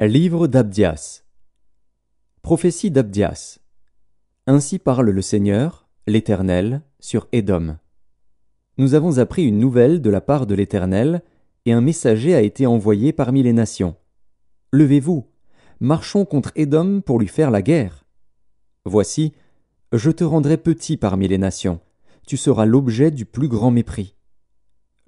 Livre d'Abdias. Prophétie d'Abdias. Ainsi parle le Seigneur, l'Éternel, sur Édom. Nous avons appris une nouvelle de la part de l'Éternel, et un messager a été envoyé parmi les nations. Levez-vous, marchons contre Édom pour lui faire la guerre. Voici, je te rendrai petit parmi les nations, tu seras l'objet du plus grand mépris.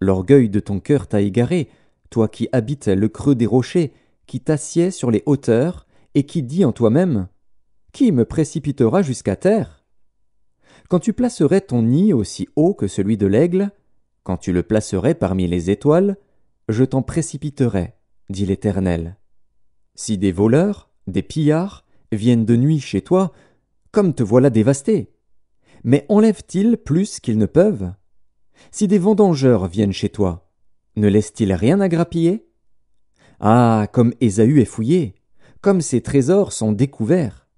L'orgueil de ton cœur t'a égaré, toi qui habites le creux des rochers, qui t'assied sur les hauteurs, et qui dit en toi-même Qui me précipitera jusqu'à terre Quand tu placerais ton nid aussi haut que celui de l'aigle, quand tu le placerais parmi les étoiles, je t'en précipiterai, dit l'Éternel. Si des voleurs, des pillards, viennent de nuit chez toi, comme te voilà dévasté. Mais enlèvent-ils plus qu'ils ne peuvent Si des vendangeurs viennent chez toi, ne laissent-ils rien à grappiller ah. Comme Ésaü est fouillé. Comme ses trésors sont découverts.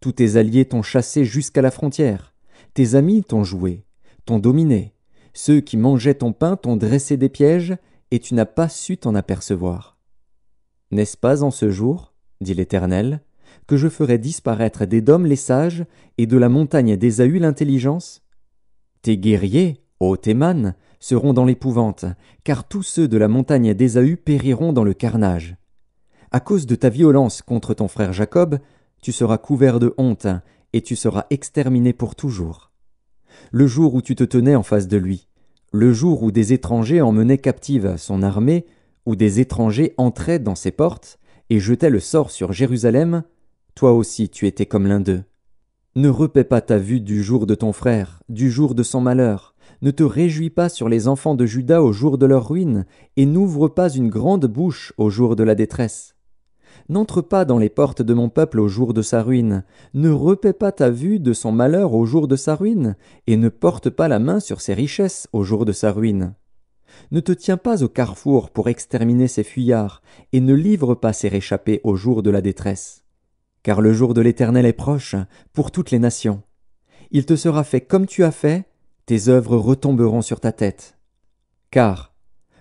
Tous tes alliés t'ont chassé jusqu'à la frontière. Tes amis t'ont joué, t'ont dominé. Ceux qui mangeaient ton pain t'ont dressé des pièges, et tu n'as pas su t'en apercevoir. N'est-ce pas en ce jour, dit l'Éternel, que je ferai disparaître des d'Édom les sages, et de la montagne d'Ésaü l'intelligence Tes guerriers, ô Théman, seront dans l'épouvante, car tous ceux de la montagne d'Ésaü périront dans le carnage. À cause de ta violence contre ton frère Jacob, tu seras couvert de honte, et tu seras exterminé pour toujours. Le jour où tu te tenais en face de lui, le jour où des étrangers emmenaient captive son armée, où des étrangers entraient dans ses portes, et jetaient le sort sur Jérusalem, toi aussi tu étais comme l'un d'eux. Ne repais pas ta vue du jour de ton frère, du jour de son malheur, ne te réjouis pas sur les enfants de Juda au jour de leur ruine, et n'ouvre pas une grande bouche au jour de la détresse. N'entre pas dans les portes de mon peuple au jour de sa ruine, ne repaie pas ta vue de son malheur au jour de sa ruine, et ne porte pas la main sur ses richesses au jour de sa ruine. Ne te tiens pas au carrefour pour exterminer ses fuyards, et ne livre pas ses réchappés au jour de la détresse. Car le jour de l'Éternel est proche, pour toutes les nations. Il te sera fait comme tu as fait, tes œuvres retomberont sur ta tête. Car,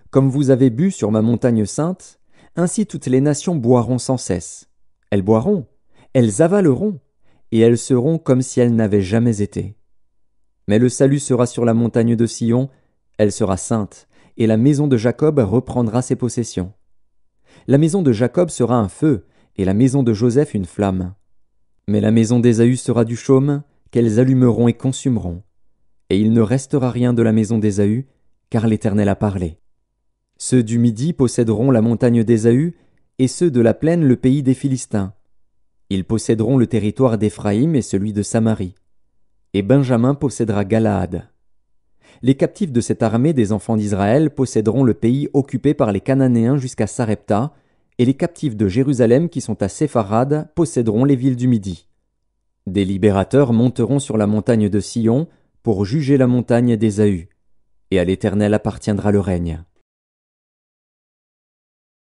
comme vous avez bu sur ma montagne sainte, ainsi toutes les nations boiront sans cesse. Elles boiront, elles avaleront, et elles seront comme si elles n'avaient jamais été. Mais le salut sera sur la montagne de Sion, elle sera sainte, et la maison de Jacob reprendra ses possessions. La maison de Jacob sera un feu, et la maison de Joseph une flamme. Mais la maison d'Ésaü sera du chaume, qu'elles allumeront et consumeront, et il ne restera rien de la maison d'Ésaü, car l'Éternel a parlé. Ceux du Midi posséderont la montagne d'Ésaü, et ceux de la plaine le pays des Philistins. Ils posséderont le territoire d'Éphraïm et celui de Samarie. Et Benjamin possédera Galaad. Les captifs de cette armée des enfants d'Israël posséderont le pays occupé par les Cananéens jusqu'à Sarepta, et les captifs de Jérusalem qui sont à Sépharad posséderont les villes du Midi. Des libérateurs monteront sur la montagne de Sion, pour juger la montagne des d'Ésaü, et à l'Éternel appartiendra le règne.